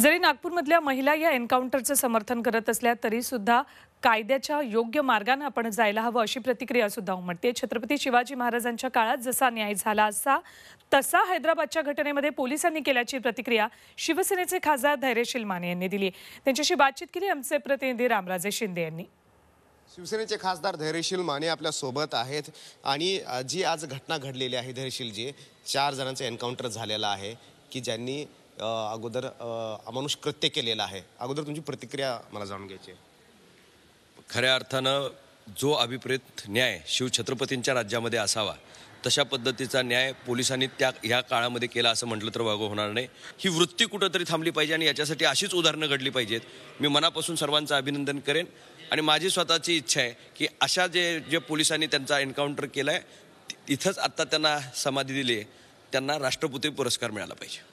जरी नागपूरमधल्या महिला या एन्काउंटरचं समर्थन करत असल्या तरी सुद्धा कायद्याच्या योग्य मार्गाने आपण जायला हवं अशी प्रतिक्रिया सुद्धा उमटते छत्रपती शिवाजी महाराजांच्या काळात जसा न्याय झाला असा तसा हैदराबादच्या घटनेमध्ये पोलिसांनी केल्याची प्रतिक्रिया शिवसेनेचे खासदार धैर्यशील माने यांनी दिली त्यांच्याशी बातचीत केली आमचे प्रतिनिधी रामराजे शिंदे यांनी शिवसेनेचे खासदार धैर्यशील माने आपल्या सोबत आहेत आणि जी आज घटना घडलेली आहे धैर्यशील जी चार जणांचं एन्काउंटर झालेला आहे की ज्यांनी अगोदर अमानुष कृत्य केलेलं आहे अगोदर तुमची प्रतिक्रिया मला जाणून घ्यायची आहे खऱ्या अर्थानं जो अभिप्रेत न्याय शिवछत्रपतींच्या राज्यामध्ये असावा तशा पद्धतीचा न्याय पोलिसांनी त्या ह्या काळामध्ये केला असं म्हटलं तर वागो होणार नाही ही वृत्ती कुठंतरी थांबली पाहिजे आणि याच्यासाठी अशीच उदाहरणं घडली पाहिजेत मी मनापासून सर्वांचं अभिनंदन करेन आणि माझी स्वतःची इच्छा आहे की अशा जे जे पोलिसांनी त्यांचा एन्काउंटर केला आहे इथंच आत्ता त्यांना समाधी दिली आहे त्यांना राष्ट्रपती पुरस्कार मिळाला पाहिजे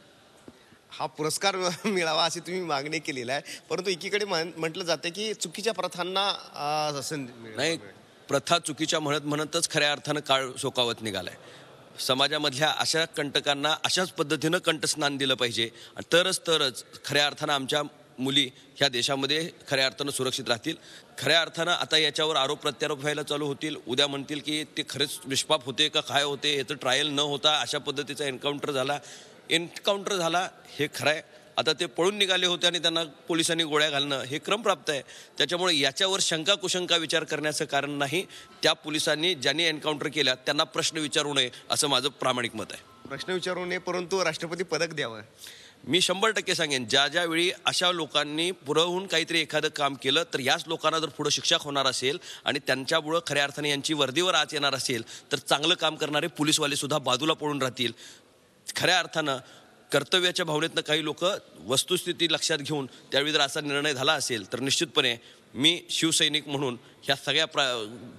हा पुरस्कार मिळावा अशी तुम्ही मागणी केलेली आहे परंतु एकीकडे म्हटलं जाते की चुकीच्या प्रथांना नाही प्रथा चुकीच्या म्हणत म्हणतच खऱ्या अर्थानं काळ सोकावत निघालाय समाजामधल्या अशा कंटकांना अशाच पद्धतीनं कंठस्नान दिलं पाहिजे तरच तरच खऱ्या अर्थानं आमच्या मुली ह्या देशामध्ये खऱ्या अर्थानं सुरक्षित राहतील खऱ्या अर्थानं आता याच्यावर आरोप प्रत्यारोप व्हायला चालू होतील उद्या म्हणतील की ते खरंच निष्पाप होते का काय होते याचं ट्रायल न होता अशा पद्धतीचा एन्काउंटर झाला एन्काउंटर झाला हे खरं आहे आता ते पळून निघाले होते आणि त्यांना पोलिसांनी गोळ्या घालणं हे क्रमप्राप्त आहे त्याच्यामुळे याच्यावर शंका कुशंका विचार करण्याचं कारण नाही त्या पोलिसांनी ज्यांनी एन्काउंटर केल्या त्यांना प्रश्न विचारू नये असं माझं प्रामाणिक मत आहे प्रश्न विचारू नये परंतु राष्ट्रपती पदक द्यावं मी शंभर टक्के सांगेन ज्या ज्यावेळी अशा लोकांनी पुरवून काहीतरी एखादं काम केलं तर याच लोकांना जर पुढं शिक्षक होणार असेल आणि त्यांच्यामुळं खऱ्या अर्थाने यांची वर्दीवर आज येणार असेल तर चांगलं काम करणारे पोलिसवाले सुद्धा बाजूला पळून राहतील खऱ्या अर्थानं कर्तव्याच्या भावनेतनं काही लोक वस्तुस्थिती लक्षात घेऊन त्यावेळी जर असा निर्णय झाला असेल तर निश्चितपणे मी शिवसैनिक म्हणून ह्या सगळ्या प्र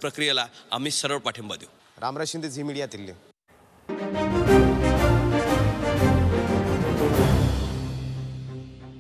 प्रक्रियेला आम्ही सरळ पाठिंबा देऊ रामराज शिंदे झी मीडिया दिल्ली